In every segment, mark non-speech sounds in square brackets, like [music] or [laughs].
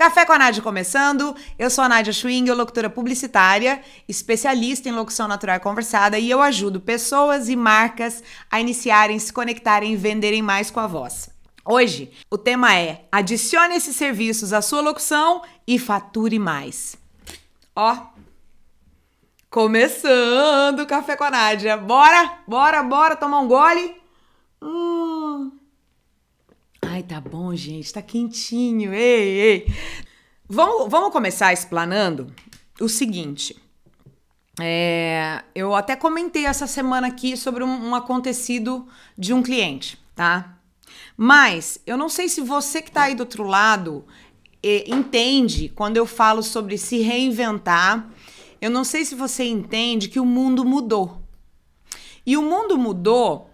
Café com a Nádia começando. Eu sou a Nádia Schwing, eu locutora publicitária, especialista em locução natural conversada e eu ajudo pessoas e marcas a iniciarem, se conectarem e venderem mais com a voz. Hoje, o tema é: adicione esses serviços à sua locução e fature mais. Ó, começando o café com a Nádia. Bora, bora, bora tomar um gole. Hum. Ai, tá bom, gente, tá quentinho. Ei, ei. Vamos, vamos começar explanando o seguinte. É, eu até comentei essa semana aqui sobre um, um acontecido de um cliente, tá? Mas eu não sei se você que tá aí do outro lado é, entende quando eu falo sobre se reinventar. Eu não sei se você entende que o mundo mudou. E o mundo mudou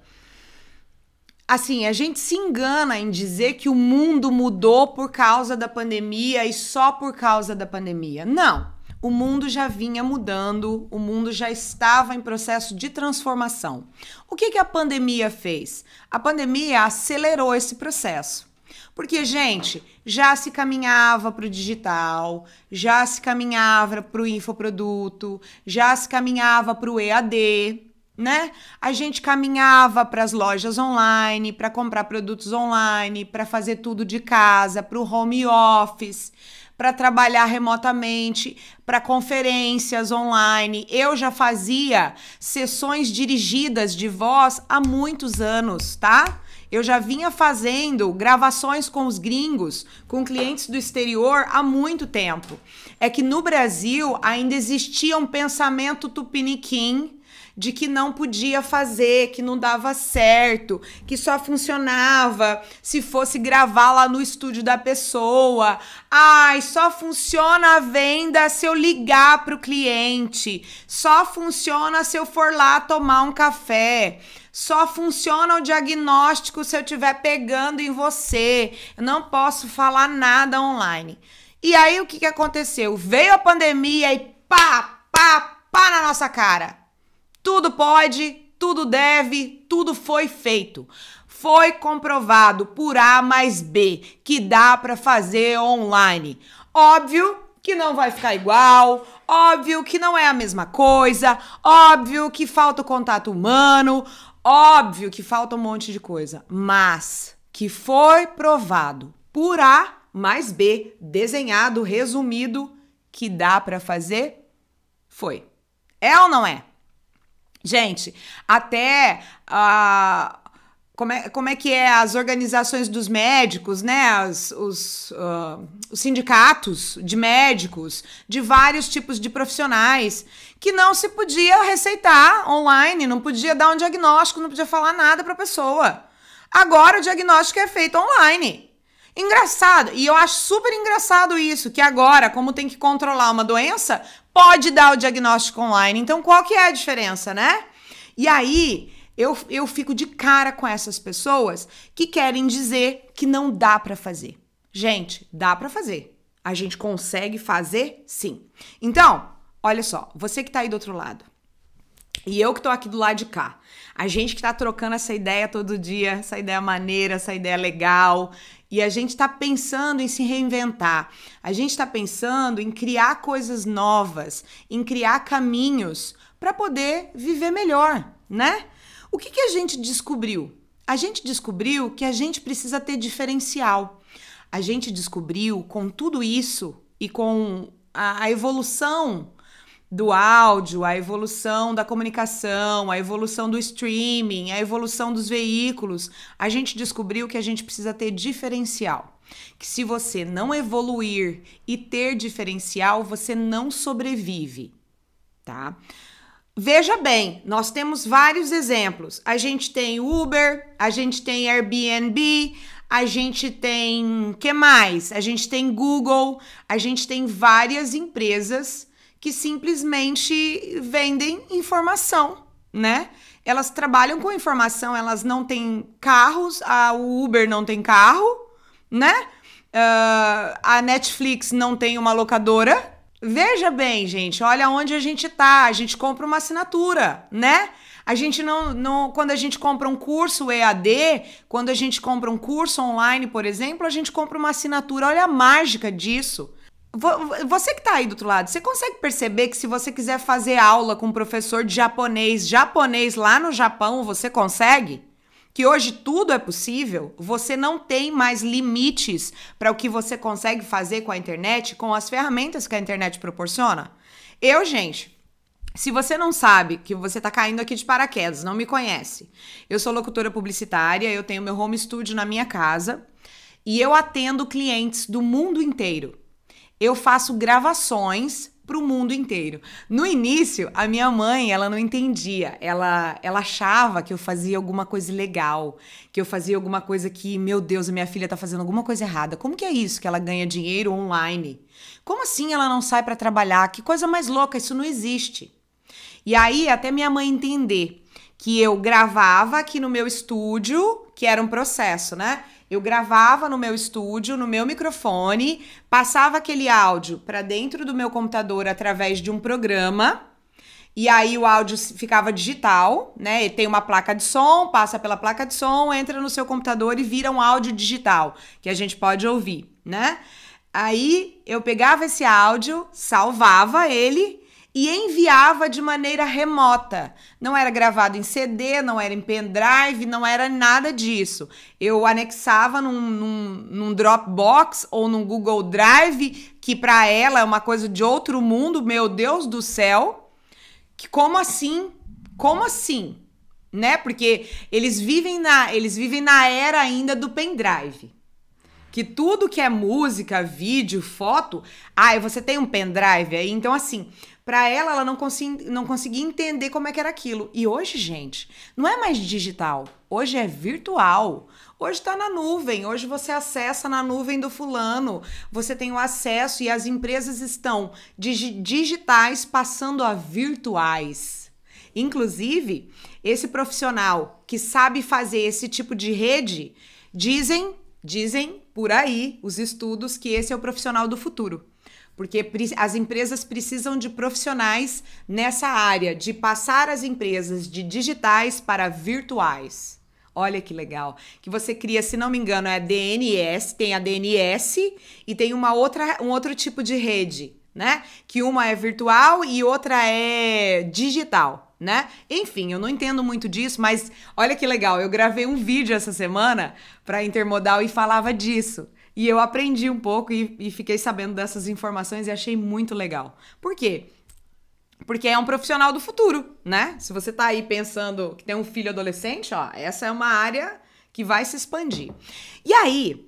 assim, a gente se engana em dizer que o mundo mudou por causa da pandemia e só por causa da pandemia. Não. O mundo já vinha mudando, o mundo já estava em processo de transformação. O que, que a pandemia fez? A pandemia acelerou esse processo. Porque, gente, já se caminhava para o digital, já se caminhava para o infoproduto, já se caminhava para o EAD, né? A gente caminhava para as lojas online, para comprar produtos online, para fazer tudo de casa, para o home office, para trabalhar remotamente, para conferências online. Eu já fazia sessões dirigidas de voz há muitos anos, tá? Eu já vinha fazendo gravações com os gringos, com clientes do exterior há muito tempo. É que no Brasil ainda existia um pensamento tupiniquim de que não podia fazer, que não dava certo, que só funcionava se fosse gravar lá no estúdio da pessoa. Ai, só funciona a venda se eu ligar para o cliente. Só funciona se eu for lá tomar um café. Só funciona o diagnóstico se eu estiver pegando em você. Eu não posso falar nada online. E aí o que, que aconteceu? Veio a pandemia e pá, pá, pá na nossa cara. Tudo pode, tudo deve, tudo foi feito. Foi comprovado por A mais B que dá para fazer online. Óbvio que não vai ficar igual, óbvio que não é a mesma coisa, óbvio que falta o contato humano, óbvio que falta um monte de coisa, mas que foi provado por A mais B, desenhado, resumido, que dá para fazer, foi. É ou não é? Gente, até a. Como é, como é que é as organizações dos médicos, né? As, os, uh, os sindicatos de médicos, de vários tipos de profissionais, que não se podia receitar online, não podia dar um diagnóstico, não podia falar nada para a pessoa. Agora o diagnóstico é feito online. Engraçado, e eu acho super engraçado isso, que agora, como tem que controlar uma doença, pode dar o diagnóstico online. Então, qual que é a diferença, né? E aí, eu, eu fico de cara com essas pessoas que querem dizer que não dá para fazer. Gente, dá para fazer. A gente consegue fazer, sim. Então, olha só, você que tá aí do outro lado. E eu que tô aqui do lado de cá. A gente que tá trocando essa ideia todo dia, essa ideia maneira, essa ideia legal, e a gente está pensando em se reinventar, a gente está pensando em criar coisas novas, em criar caminhos para poder viver melhor, né? O que, que a gente descobriu? A gente descobriu que a gente precisa ter diferencial. A gente descobriu com tudo isso e com a, a evolução do áudio, a evolução da comunicação, a evolução do streaming, a evolução dos veículos, a gente descobriu que a gente precisa ter diferencial. Que se você não evoluir e ter diferencial, você não sobrevive, tá? Veja bem, nós temos vários exemplos. A gente tem Uber, a gente tem Airbnb, a gente tem que mais? A gente tem Google, a gente tem várias empresas que simplesmente vendem informação, né? Elas trabalham com informação, elas não têm carros, a Uber não tem carro, né? Uh, a Netflix não tem uma locadora. Veja bem, gente, olha onde a gente tá. A gente compra uma assinatura, né? A gente não, não. Quando a gente compra um curso EAD, quando a gente compra um curso online, por exemplo, a gente compra uma assinatura. Olha a mágica disso. Você que está aí do outro lado, você consegue perceber que se você quiser fazer aula com um professor de japonês, japonês lá no Japão, você consegue? Que hoje tudo é possível, você não tem mais limites para o que você consegue fazer com a internet, com as ferramentas que a internet proporciona? Eu, gente, se você não sabe que você está caindo aqui de paraquedas, não me conhece. Eu sou locutora publicitária, eu tenho meu home studio na minha casa e eu atendo clientes do mundo inteiro eu faço gravações para o mundo inteiro. No início, a minha mãe, ela não entendia. Ela, ela achava que eu fazia alguma coisa legal, que eu fazia alguma coisa que, meu Deus, a minha filha tá fazendo alguma coisa errada. Como que é isso que ela ganha dinheiro online? Como assim ela não sai para trabalhar? Que coisa mais louca, isso não existe. E aí até minha mãe entender que eu gravava aqui no meu estúdio, que era um processo, né? Eu gravava no meu estúdio, no meu microfone, passava aquele áudio para dentro do meu computador através de um programa. E aí o áudio ficava digital, né? E tem uma placa de som, passa pela placa de som, entra no seu computador e vira um áudio digital que a gente pode ouvir, né? Aí eu pegava esse áudio, salvava ele e enviava de maneira remota. Não era gravado em CD, não era em pendrive, não era nada disso. Eu anexava num, num, num Dropbox ou num Google Drive, que para ela é uma coisa de outro mundo, meu Deus do céu. Que como assim? Como assim? Né? Porque eles vivem na eles vivem na era ainda do pendrive que tudo que é música, vídeo, foto, ai, ah, você tem um pendrive aí? Então, assim, para ela, ela não, consegui, não conseguia entender como é que era aquilo. E hoje, gente, não é mais digital. Hoje é virtual. Hoje está na nuvem. Hoje você acessa na nuvem do fulano. Você tem o acesso e as empresas estão digi digitais passando a virtuais. Inclusive, esse profissional que sabe fazer esse tipo de rede, dizem, dizem por aí os estudos que esse é o profissional do futuro porque as empresas precisam de profissionais nessa área, de passar as empresas de digitais para virtuais. Olha que legal. Que você cria, se não me engano, é a DNS, tem a DNS e tem uma outra, um outro tipo de rede, né? Que uma é virtual e outra é digital né? Enfim, eu não entendo muito disso, mas olha que legal, eu gravei um vídeo essa semana para Intermodal e falava disso. E eu aprendi um pouco e, e fiquei sabendo dessas informações e achei muito legal. Por quê? Porque é um profissional do futuro, né? Se você tá aí pensando que tem um filho adolescente, ó, essa é uma área que vai se expandir. E aí,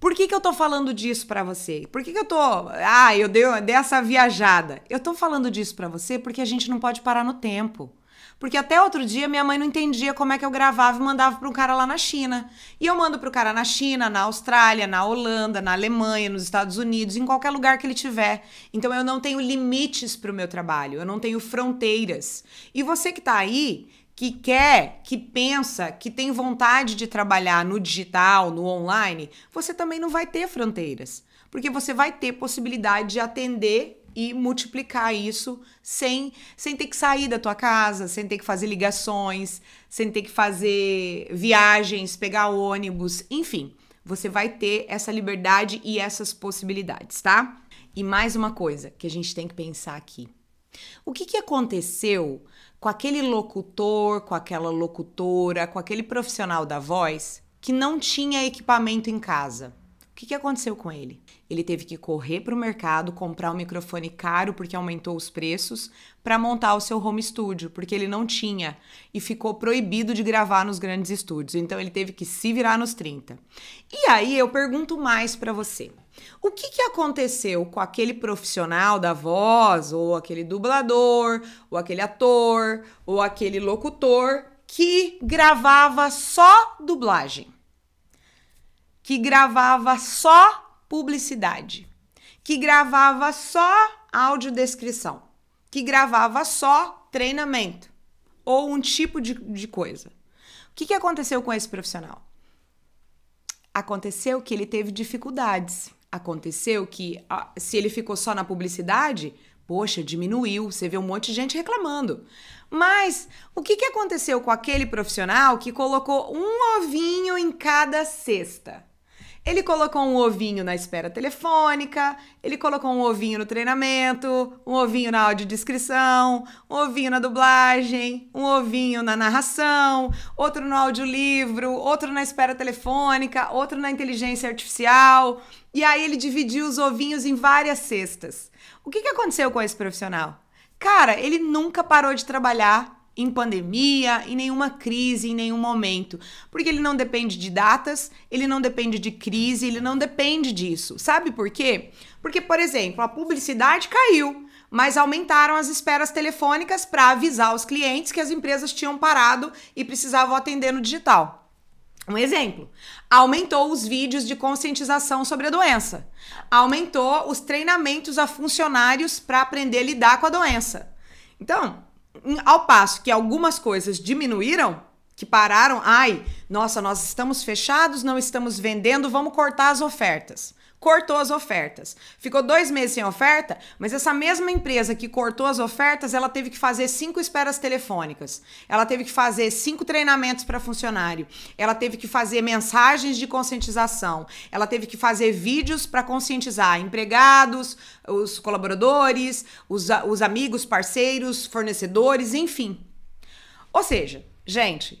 por que, que eu tô falando disso para você? Por que, que eu tô. Ah, eu dei, eu dei essa viajada. Eu tô falando disso para você porque a gente não pode parar no tempo. Porque até outro dia minha mãe não entendia como é que eu gravava e mandava para um cara lá na China. E eu mando para o cara na China, na Austrália, na Holanda, na Alemanha, nos Estados Unidos, em qualquer lugar que ele tiver. Então eu não tenho limites para o meu trabalho, eu não tenho fronteiras. E você que está aí, que quer, que pensa, que tem vontade de trabalhar no digital, no online, você também não vai ter fronteiras, porque você vai ter possibilidade de atender e multiplicar isso sem, sem ter que sair da tua casa, sem ter que fazer ligações, sem ter que fazer viagens, pegar ônibus, enfim. Você vai ter essa liberdade e essas possibilidades, tá? E mais uma coisa que a gente tem que pensar aqui. O que, que aconteceu com aquele locutor, com aquela locutora, com aquele profissional da voz que não tinha equipamento em casa? que, que aconteceu com ele? Ele teve que correr para o mercado, comprar um microfone caro porque aumentou os preços, para montar o seu home studio, porque ele não tinha e ficou proibido de gravar nos grandes estúdios. Então ele teve que se virar nos 30. E aí eu pergunto mais para você. O que, que aconteceu com aquele profissional da voz, ou aquele dublador, ou aquele ator, ou aquele locutor que gravava só dublagem? que gravava só publicidade, que gravava só audiodescrição, que gravava só treinamento ou um tipo de, de coisa. O que, que aconteceu com esse profissional? Aconteceu que ele teve dificuldades. Aconteceu que ah, se ele ficou só na publicidade, poxa, diminuiu, você vê um monte de gente reclamando. Mas o que, que aconteceu com aquele profissional que colocou um ovinho em cada cesta? Ele colocou um ovinho na espera telefônica, ele colocou um ovinho no treinamento, um ovinho na audiodescrição, um ovinho na dublagem, um ovinho na narração, outro no audiolivro, outro na espera telefônica, outro na inteligência artificial. E aí ele dividiu os ovinhos em várias cestas. O que, que aconteceu com esse profissional? Cara, ele nunca parou de trabalhar em pandemia, em nenhuma crise, em nenhum momento. Porque ele não depende de datas, ele não depende de crise, ele não depende disso. Sabe por quê? Porque, por exemplo, a publicidade caiu, mas aumentaram as esperas telefônicas para avisar os clientes que as empresas tinham parado e precisavam atender no digital. Um exemplo, aumentou os vídeos de conscientização sobre a doença, aumentou os treinamentos a funcionários para aprender a lidar com a doença. Então, ao passo que algumas coisas diminuíram, que pararam, ai, nossa, nós estamos fechados, não estamos vendendo, vamos cortar as ofertas. Cortou as ofertas. Ficou dois meses sem oferta, mas essa mesma empresa que cortou as ofertas, ela teve que fazer cinco esperas telefônicas. Ela teve que fazer cinco treinamentos para funcionário. Ela teve que fazer mensagens de conscientização. Ela teve que fazer vídeos para conscientizar empregados, os colaboradores, os, os amigos, parceiros, fornecedores, enfim. Ou seja, gente,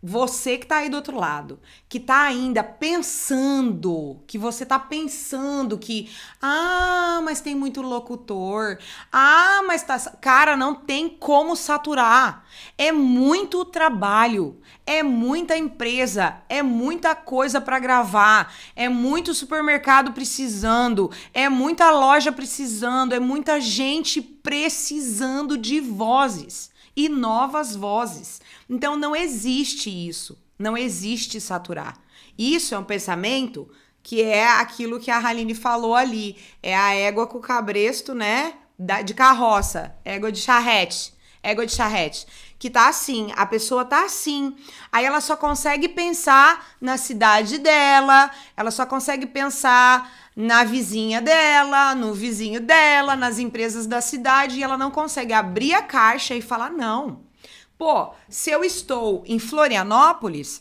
você que tá aí do outro lado, que tá ainda pensando, que você tá pensando que, ah, mas tem muito locutor, ah, mas tá. Cara, não tem como saturar. É muito trabalho, é muita empresa, é muita coisa para gravar, é muito supermercado precisando, é muita loja precisando, é muita gente precisando de vozes e novas vozes. Então não existe isso, não existe saturar. Isso é um pensamento que é aquilo que a Haline falou ali, é a égua com o cabresto, né, de carroça, égua de charrete égua de charrete. Que tá assim, a pessoa tá assim. Aí ela só consegue pensar na cidade dela, ela só consegue pensar na vizinha dela, no vizinho dela, nas empresas da cidade, e ela não consegue abrir a caixa e falar: não. Pô, se eu estou em Florianópolis,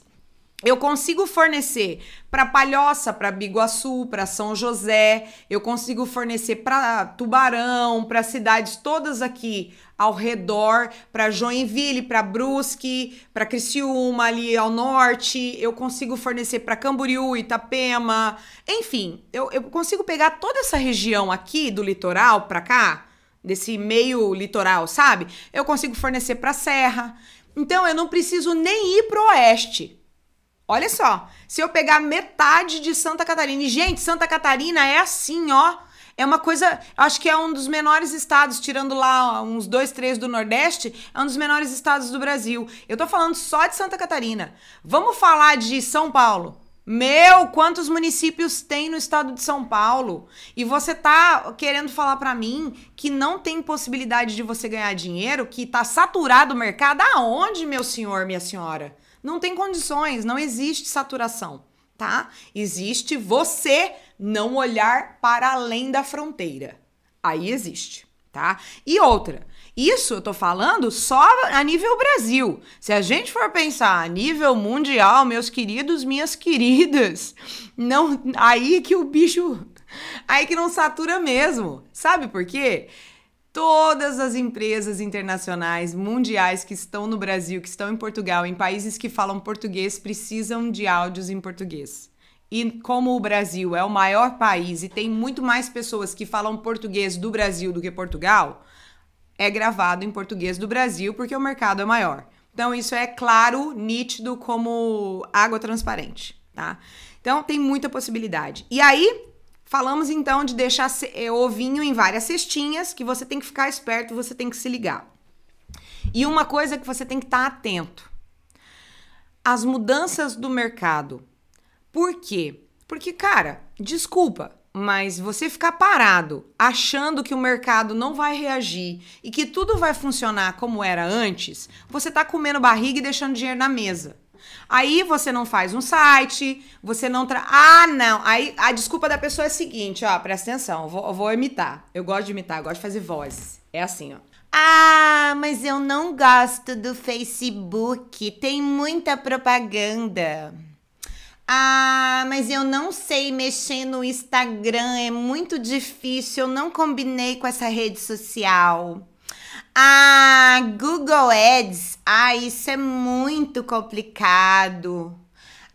eu consigo fornecer para Palhoça, para Biguaçu, para São José, eu consigo fornecer para Tubarão, para cidades todas aqui ao redor, para Joinville, para Brusque, para Criciúma ali ao norte, eu consigo fornecer para Camboriú, Itapema, enfim, eu, eu consigo pegar toda essa região aqui do litoral para cá, desse meio litoral, sabe? Eu consigo fornecer para Serra. Então eu não preciso nem ir para o oeste. Olha só, se eu pegar metade de Santa Catarina, e, gente, Santa Catarina é assim, ó. É uma coisa, acho que é um dos menores estados, tirando lá uns dois, três do Nordeste, é um dos menores estados do Brasil. Eu tô falando só de Santa Catarina. Vamos falar de São Paulo. Meu, quantos municípios tem no estado de São Paulo? E você tá querendo falar para mim que não tem possibilidade de você ganhar dinheiro, que tá saturado o mercado? Aonde, meu senhor, minha senhora? Não tem condições, não existe saturação, tá? Existe você não olhar para além da fronteira. Aí existe, tá? E outra, isso eu tô falando só a nível Brasil. Se a gente for pensar a nível mundial, meus queridos, minhas queridas, não aí que o bicho aí que não satura mesmo. Sabe por quê? todas as empresas internacionais, mundiais que estão no Brasil, que estão em Portugal, em países que falam português, precisam de áudios em português. E como o Brasil é o maior país e tem muito mais pessoas que falam português do Brasil do que Portugal, é gravado em português do Brasil porque o mercado é maior. Então isso é claro, nítido como água transparente, tá? Então tem muita possibilidade. E aí, Falamos então de deixar eh, ovinho em várias cestinhas, que você tem que ficar esperto, você tem que se ligar. E uma coisa que você tem que estar tá atento: as mudanças do mercado. Por quê? Porque, cara, desculpa, mas você ficar parado achando que o mercado não vai reagir e que tudo vai funcionar como era antes, você está comendo barriga e deixando dinheiro na mesa. Aí você não faz um site, você não. Tra... Ah, não. Aí a desculpa da pessoa é a seguinte, ó, presta atenção, eu vou, eu vou imitar. Eu gosto de imitar, eu gosto de fazer voz. É assim, ó. Ah, mas eu não gosto do Facebook, tem muita propaganda. Ah, mas eu não sei mexer no Instagram, é muito difícil, eu não combinei com essa rede social. Ah, Google Ads. Ah, isso é muito complicado.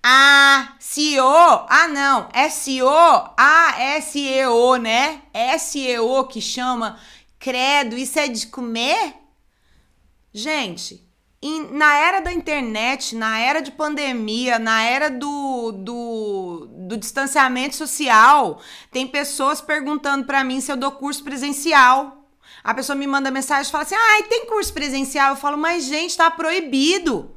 Ah, SEO. Ah, não. SEO. É ah, SEO, é né? SEO é que chama. Credo, isso é de comer? Gente, na era da internet, na era de pandemia, na era do, do, do distanciamento social, tem pessoas perguntando para mim se eu dou curso presencial. A pessoa me manda mensagem e fala assim: ai, ah, tem curso presencial? Eu falo, mas gente, tá proibido.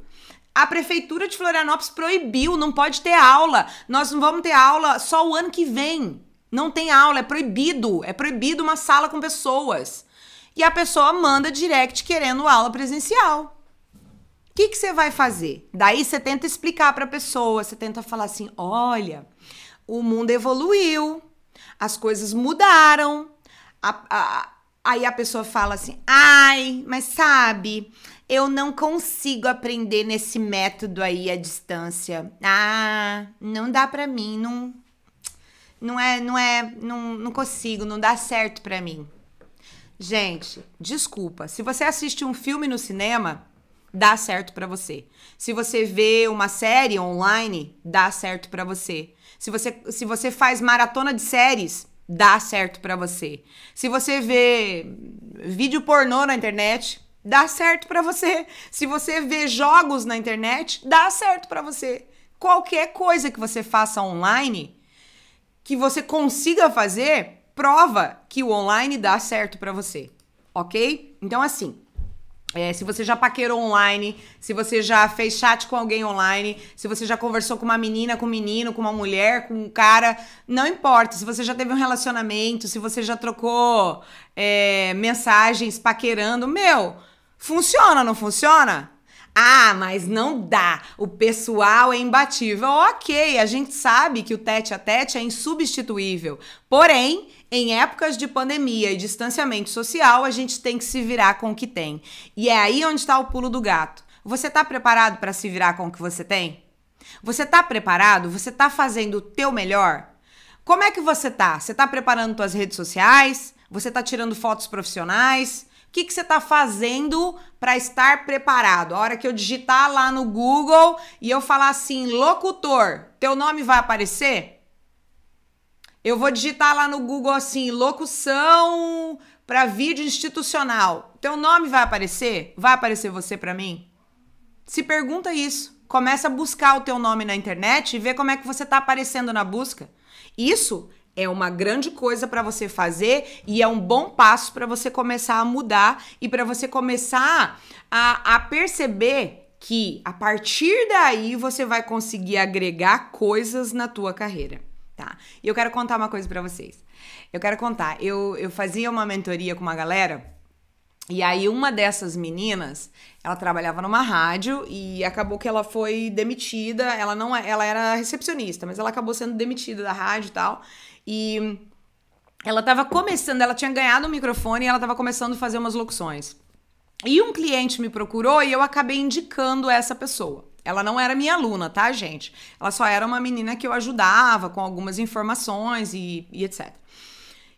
A prefeitura de Florianópolis proibiu, não pode ter aula. Nós não vamos ter aula só o ano que vem. Não tem aula, é proibido. É proibido uma sala com pessoas. E a pessoa manda direct querendo aula presencial. O que, que você vai fazer? Daí você tenta explicar para a pessoa, você tenta falar assim: olha, o mundo evoluiu, as coisas mudaram, a, a, Aí a pessoa fala assim: ai, mas sabe, eu não consigo aprender nesse método aí à distância. Ah, não dá pra mim, não. Não é, não é, não, não consigo, não dá certo pra mim. Gente, desculpa. Se você assiste um filme no cinema, dá certo para você. Se você vê uma série online, dá certo para você. Se você, se você faz maratona de séries, dá certo para você. Se você vê vídeo pornô na internet, dá certo para você. Se você vê jogos na internet, dá certo para você. Qualquer coisa que você faça online, que você consiga fazer, prova que o online dá certo para você, ok? Então assim, é, se você já paquerou online, se você já fez chat com alguém online, se você já conversou com uma menina, com um menino, com uma mulher, com um cara, não importa. Se você já teve um relacionamento, se você já trocou é, mensagens paquerando, meu, funciona, não funciona? Ah, mas não dá. O pessoal é imbatível. Ok, a gente sabe que o tete a tete é insubstituível. Porém, em épocas de pandemia e distanciamento social, a gente tem que se virar com o que tem. E é aí onde está o pulo do gato. Você está preparado para se virar com o que você tem? Você está preparado? Você está fazendo o teu melhor? Como é que você tá? Você está preparando suas redes sociais? Você está tirando fotos profissionais? O que, que você está fazendo para estar preparado? A hora que eu digitar lá no Google e eu falar assim, locutor, teu nome vai aparecer? Eu vou digitar lá no Google assim, locução para vídeo institucional. Teu nome vai aparecer? Vai aparecer você para mim? Se pergunta isso. Começa a buscar o teu nome na internet e ver como é que você está aparecendo na busca. Isso é uma grande coisa para você fazer e é um bom passo para você começar a mudar e para você começar a, a perceber que a partir daí você vai conseguir agregar coisas na tua carreira tá? E eu quero contar uma coisa para vocês. Eu quero contar. Eu, eu fazia uma mentoria com uma galera. E aí uma dessas meninas, ela trabalhava numa rádio e acabou que ela foi demitida. Ela não, é, ela era recepcionista, mas ela acabou sendo demitida da rádio e tal. E ela estava começando, ela tinha ganhado um microfone e ela estava começando a fazer umas locuções. E um cliente me procurou e eu acabei indicando essa pessoa. Ela não era minha aluna, tá, gente? Ela só era uma menina que eu ajudava com algumas informações e, e etc.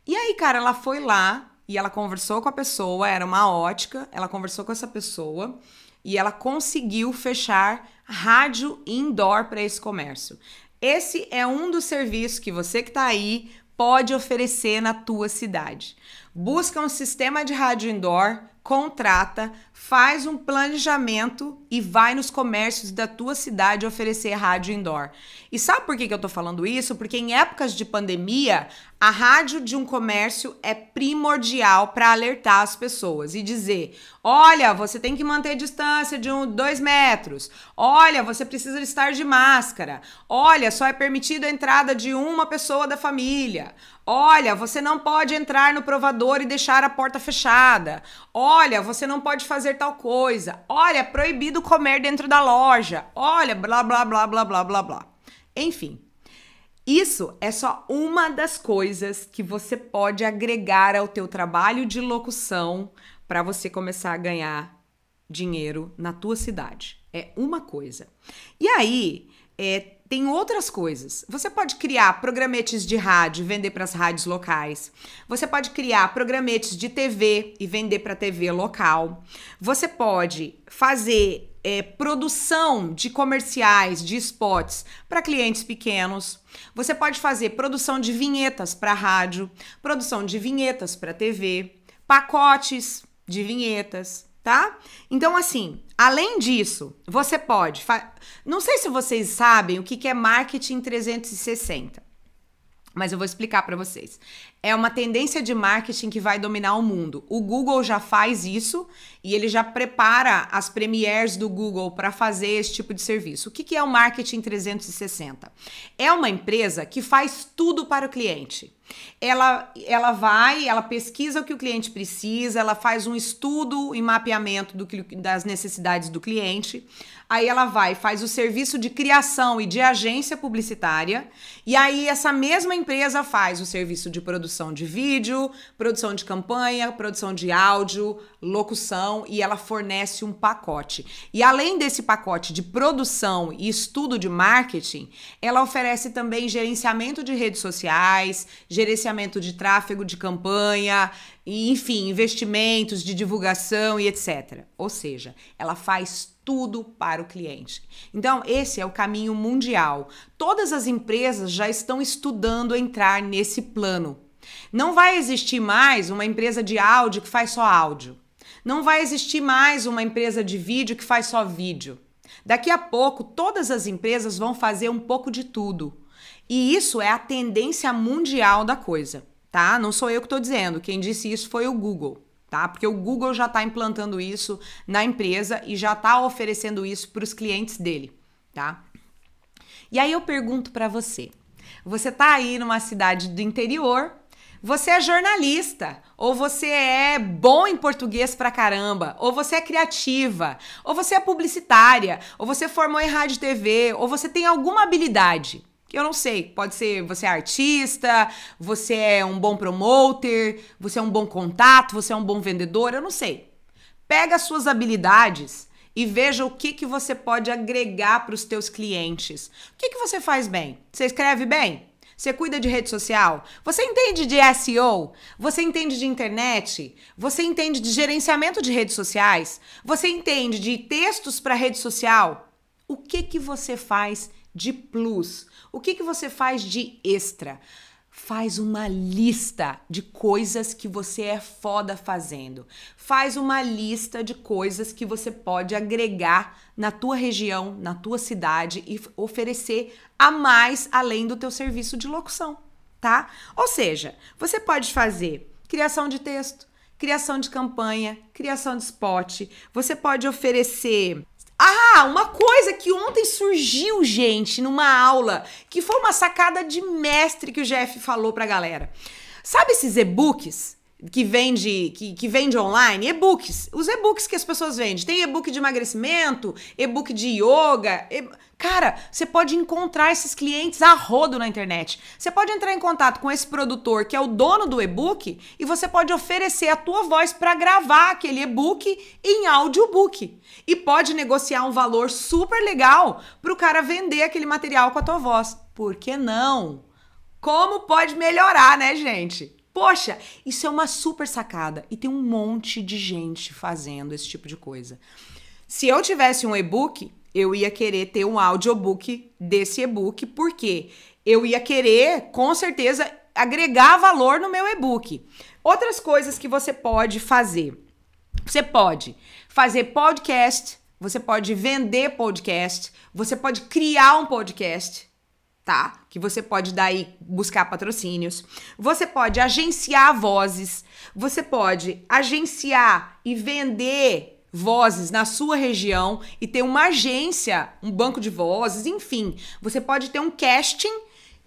E aí, cara, ela foi lá e ela conversou com a pessoa, era uma ótica, ela conversou com essa pessoa e ela conseguiu fechar rádio indoor para esse comércio. Esse é um dos serviços que você que está aí pode oferecer na tua cidade. Busca um sistema de rádio indoor contrata, faz um planejamento e vai nos comércios da tua cidade oferecer rádio indoor. E sabe por que, eu tô falando isso? Porque em épocas de pandemia, a rádio de um comércio é primordial para alertar as pessoas e dizer: olha, você tem que manter distância de um, dois metros, olha, você precisa estar de máscara, olha, só é permitida a entrada de uma pessoa da família. Olha, você não pode entrar no provador e deixar a porta fechada. Olha, você não pode fazer tal coisa. Olha, é proibido comer dentro da loja. Olha, blá blá blá blá blá blá blá. Enfim, isso é só uma das coisas que você pode agregar ao teu trabalho de locução para você começar a ganhar dinheiro na tua cidade. É uma coisa. E aí, é, tem outras coisas. Você pode criar programetes de rádio e vender para as rádios locais. Você pode criar programetes de TV e vender para a TV local. Você pode fazer é, produção de comerciais, de spots para clientes pequenos. Você pode fazer produção de vinhetas para rádio, produção de vinhetas para TV, pacotes de vinhetas tá? Então, assim, além disso, você pode. Não sei se vocês sabem o que, é marketing 360. Mas eu vou explicar para vocês. É uma tendência de marketing que vai dominar o mundo. O Google já faz isso e ele já prepara as premiers do Google para fazer esse tipo de serviço. O que é o Marketing 360? É uma empresa que faz tudo para o cliente. Ela, ela vai, ela pesquisa o que o cliente precisa, ela faz um estudo e mapeamento do, das necessidades do cliente. Aí ela vai, faz o serviço de criação e de agência publicitária. E aí essa mesma empresa faz o serviço de produção de vídeo, produção de campanha, produção de áudio, locução e ela fornece um pacote. E além desse pacote de produção e estudo de marketing, ela oferece também gerenciamento de redes sociais, gerenciamento de tráfego de campanha, enfim, investimentos de divulgação e etc. Ou seja, ela faz tudo para o cliente. Então, esse é o caminho mundial. Todas as empresas já estão estudando entrar nesse plano. Não vai existir mais uma empresa de áudio que faz só áudio. Não vai existir mais uma empresa de vídeo que faz só vídeo. Daqui a pouco, todas as empresas vão fazer um pouco de tudo e isso é a tendência mundial da coisa, tá? Não sou eu que estou dizendo, quem disse isso foi o Google. Tá? Porque o Google já está implantando isso na empresa e já está oferecendo isso para os clientes dele. Tá? E aí eu pergunto para você: você tá aí numa cidade do interior, você é jornalista, ou você é bom em português pra caramba, ou você é criativa, ou você é publicitária, ou você formou em rádio e TV, ou você tem alguma habilidade. Eu não sei, pode ser você é artista, você é um bom promoter, você é um bom contato, você é um bom vendedor, eu não sei. Pega as suas habilidades e veja o que, que você pode agregar para os teus clientes. O que, que você faz bem? Você escreve bem? Você cuida de rede social? Você entende de SEO? Você entende de internet? Você entende de gerenciamento de redes sociais? Você entende de textos para rede social? O que que você faz de plus? O que, que você faz de extra? Faz uma lista de coisas que você é foda fazendo. Faz uma lista de coisas que você pode agregar na tua região, na tua cidade e oferecer a mais além do teu serviço de locução, tá? Ou seja, você pode fazer criação de texto, criação de campanha, criação de spot. Você pode oferecer ah, uma coisa que ontem surgiu, gente, numa aula, que foi uma sacada de mestre que o Jeff falou pra galera. Sabe esses e-books? que vende que, que vende online, e-books, os e-books que as pessoas vendem. Tem e-book de emagrecimento, e-book de yoga. E... Cara, você pode encontrar esses clientes a rodo na internet. Você pode entrar em contato com esse produtor que é o dono do e-book e você pode oferecer a tua voz para gravar aquele e-book em audiobook e pode negociar um valor super legal para o cara vender aquele material com a tua voz. Por que não? Como pode melhorar, né, gente? Poxa, isso é uma super sacada e tem um monte de gente fazendo esse tipo de coisa. Se eu tivesse um e-book, eu ia querer ter um audiobook desse e-book, porque eu ia querer, com certeza, agregar valor no meu e-book. Outras coisas que você pode fazer. Você pode fazer podcast, você pode vender podcast, você pode criar um podcast tá? Que você pode daí buscar patrocínios. Você pode agenciar vozes, você pode agenciar e vender vozes na sua região e ter uma agência, um banco de vozes, enfim. Você pode ter um casting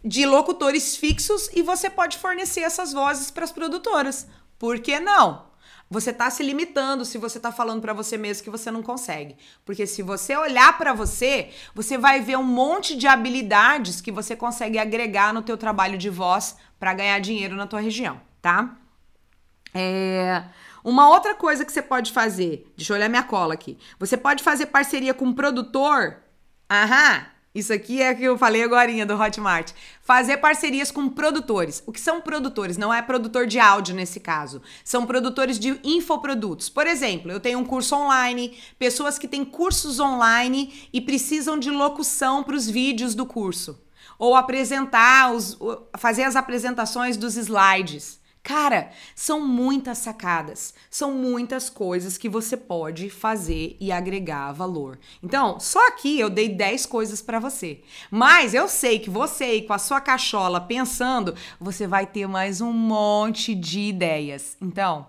de locutores fixos e você pode fornecer essas vozes para as produtoras. Por que não? você tá se limitando se você tá falando para você mesmo que você não consegue. Porque se você olhar para você, você vai ver um monte de habilidades que você consegue agregar no teu trabalho de voz para ganhar dinheiro na tua região, tá? É... Uma outra coisa que você pode fazer, deixa eu olhar minha cola aqui. Você pode fazer parceria com um produtor. Aham, isso aqui é o que eu falei agora do Hotmart. Fazer parcerias com produtores. O que são produtores? Não é produtor de áudio nesse caso. São produtores de infoprodutos. Por exemplo, eu tenho um curso online, pessoas que têm cursos online e precisam de locução para os vídeos do curso. Ou apresentar, os, fazer as apresentações dos slides. Cara, são muitas sacadas, são muitas coisas que você pode fazer e agregar valor. Então, só aqui eu dei 10 coisas para você. Mas eu sei que você aí com a sua cachola pensando, você vai ter mais um monte de ideias. Então,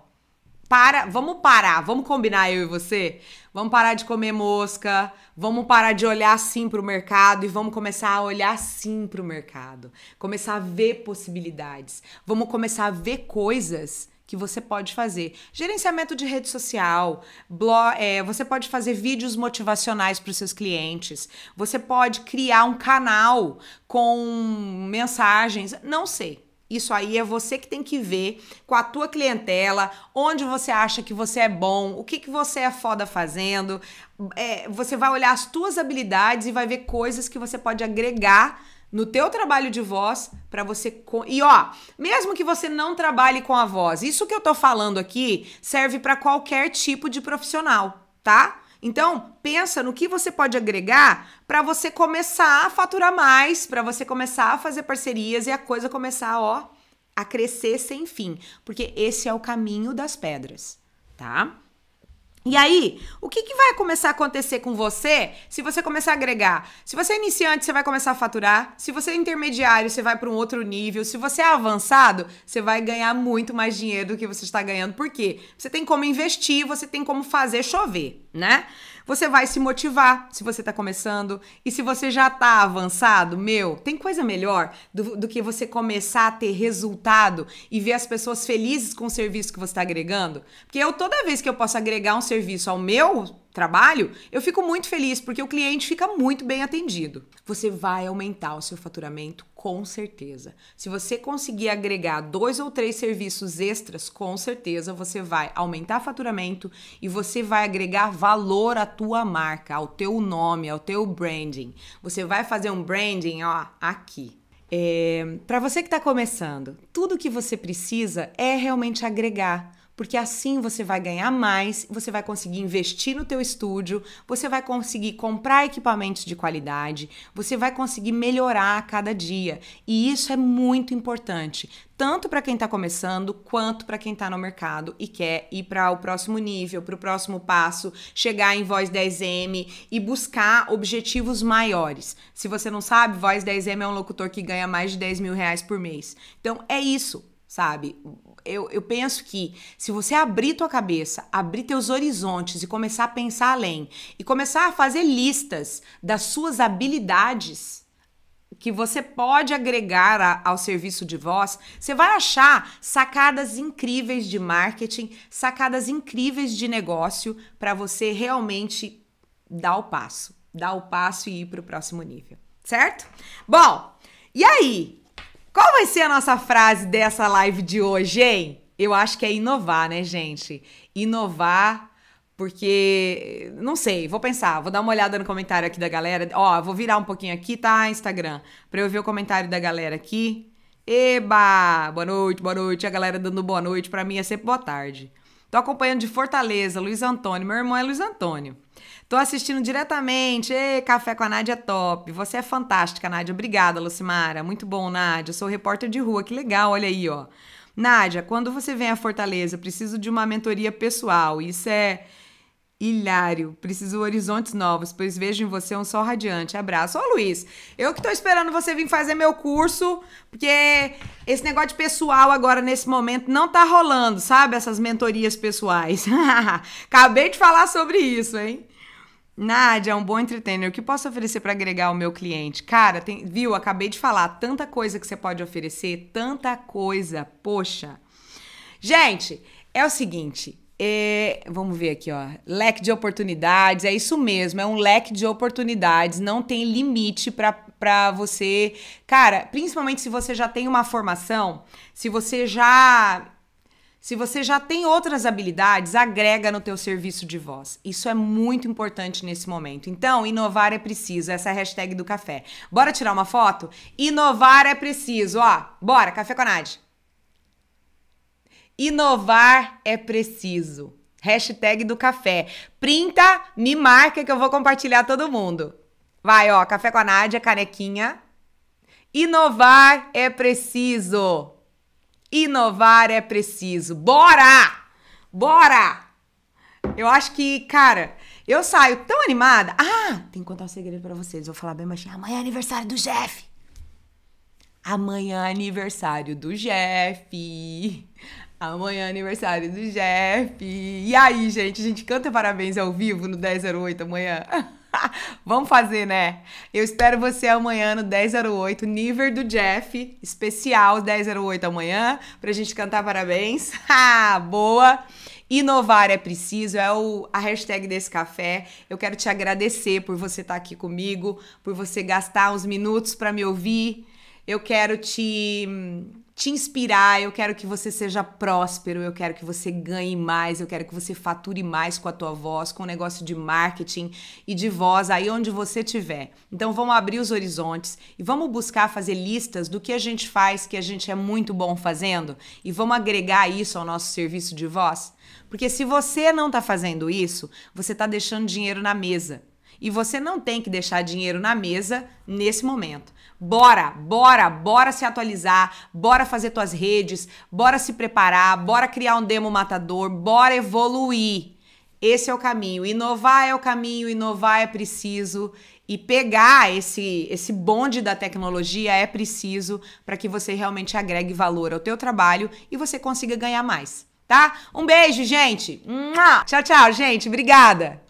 para, vamos parar, vamos combinar eu e você Vamos parar de comer mosca, vamos parar de olhar assim para o mercado e vamos começar a olhar sim para o mercado. Começar a ver possibilidades. Vamos começar a ver coisas que você pode fazer. Gerenciamento de rede social, blog, é, você pode fazer vídeos motivacionais para os seus clientes, você pode criar um canal com mensagens, não sei. Isso aí é você que tem que ver com a tua clientela, onde você acha que você é bom, o que, que você é foda fazendo. É, você vai olhar as tuas habilidades e vai ver coisas que você pode agregar no teu trabalho de voz para você e ó, mesmo que você não trabalhe com a voz, isso que eu tô falando aqui serve para qualquer tipo de profissional, tá? Então, pensa no que você pode agregar para você começar a faturar mais, para você começar a fazer parcerias e a coisa começar, ó, a crescer sem fim, porque esse é o caminho das pedras, tá? E aí, o que, que vai começar a acontecer com você se você começar a agregar? Se você é iniciante, você vai começar a faturar. Se você é intermediário, você vai para um outro nível. Se você é avançado, você vai ganhar muito mais dinheiro do que você está ganhando. Por quê? Você tem como investir, você tem como fazer chover, né? Você vai se motivar se você está começando. E se você já está avançado, meu, tem coisa melhor do, do que você começar a ter resultado e ver as pessoas felizes com o serviço que você está agregando? Porque eu, toda vez que eu posso agregar um serviço ao meu trabalho, eu fico muito feliz porque o cliente fica muito bem atendido. Você vai aumentar o seu faturamento com certeza. Se você conseguir agregar dois ou três serviços extras, com certeza você vai aumentar faturamento e você vai agregar valor à tua marca, ao teu nome, ao teu branding. Você vai fazer um branding, ó, aqui. É, para você que está começando, tudo que você precisa é realmente agregar porque assim você vai ganhar mais, você vai conseguir investir no teu estúdio, você vai conseguir comprar equipamentos de qualidade, você vai conseguir melhorar a cada dia. E isso é muito importante, tanto para quem está começando quanto para quem está no mercado e quer ir para o próximo nível, para o próximo passo, chegar em Voz 10M e buscar objetivos maiores. Se você não sabe, Voz 10M é um locutor que ganha mais de 10 mil reais por mês. Então é isso sabe? Eu, eu penso que se você abrir tua cabeça, abrir teus horizontes e começar a pensar além e começar a fazer listas das suas habilidades, que você pode agregar a, ao serviço de voz, você vai achar sacadas incríveis de marketing, sacadas incríveis de negócio para você realmente dar o passo, dar o passo e ir para o próximo nível, certo? Bom, e aí? Qual vai ser a nossa frase dessa live de hoje, hein? Eu acho que é inovar, né, gente? Inovar porque não sei, vou pensar, vou dar uma olhada no comentário aqui da galera. Ó, vou virar um pouquinho aqui, tá, Instagram, para eu ver o comentário da galera aqui. Eba! Boa noite, boa noite. A galera dando boa noite, para mim é sempre boa tarde. Tô acompanhando de Fortaleza, Luiz Antônio. Meu irmão é Luiz Antônio. Tô assistindo diretamente. Ei, café com a Nádia é top. Você é fantástica, Nádia. Obrigada, Lucimara. Muito bom, Nádia. sou repórter de rua. Que legal, olha aí, ó. Nádia, quando você vem a Fortaleza, preciso de uma mentoria pessoal. Isso é hilário. Preciso de horizontes novos, pois vejo em você um sol radiante. Abraço. Ô, Luiz, eu que tô esperando você vir fazer meu curso, porque esse negócio de pessoal agora, nesse momento, não tá rolando, sabe? Essas mentorias pessoais. [laughs] Acabei de falar sobre isso, hein? Nádia é um bom entretener. O que posso oferecer para agregar ao meu cliente? Cara, tem, viu? Acabei de falar tanta coisa que você pode oferecer, tanta coisa. Poxa. Gente, é o seguinte. É, vamos ver aqui, ó. Leque de oportunidades, é isso mesmo, é um leque de oportunidades, não tem limite para você. Cara, principalmente se você já tem uma formação, se você já se você já tem outras habilidades, agrega no teu serviço de voz. Isso é muito importante nesse momento. Então, inovar é preciso, essa é a hashtag do café. Bora tirar uma foto? Inovar é preciso, ó. Bora, Café com a Conade. Inovar é preciso. Hashtag do café. Printa, me marca que eu vou compartilhar todo mundo. Vai, ó, Café com a Nádia, canequinha. Inovar é preciso. Inovar é preciso. Bora! Bora! Eu acho que, cara, eu saio tão animada. Ah, tem que contar um segredo para vocês. Vou falar bem baixinho. Amanhã é aniversário do Jeff. Amanhã é aniversário do Jeff. Amanhã é aniversário do Jeff. E aí, gente, a gente canta parabéns ao vivo no 1008 amanhã. [laughs] [laughs] Vamos fazer, né? Eu espero você amanhã no 1008, nível do Jeff, especial 1008 amanhã, pra gente cantar parabéns. [laughs] Ah, boa! Inovar é preciso, é o, a hashtag desse café. Eu quero te agradecer por você estar tá aqui comigo, por você gastar uns minutos para me ouvir. Eu quero te hum, te inspirar, eu quero que você seja próspero, eu quero que você ganhe mais, eu quero que você fature mais com a tua voz, com o negócio de marketing e de voz aí onde você estiver. Então vamos abrir os horizontes e vamos buscar fazer listas do que a gente faz que a gente é muito bom fazendo e vamos agregar isso ao nosso serviço de voz. Porque se você não está fazendo isso, você está deixando dinheiro na mesa. E você não tem que deixar dinheiro na mesa nesse momento. Bora, bora, bora se atualizar, bora fazer tuas redes, bora se preparar, bora criar um demo matador, bora evoluir. Esse é o caminho. Inovar é o caminho, inovar é preciso e pegar esse esse bonde da tecnologia é preciso para que você realmente agregue valor ao teu trabalho e você consiga ganhar mais, tá? Um beijo, gente. Tchau, tchau, gente. Obrigada.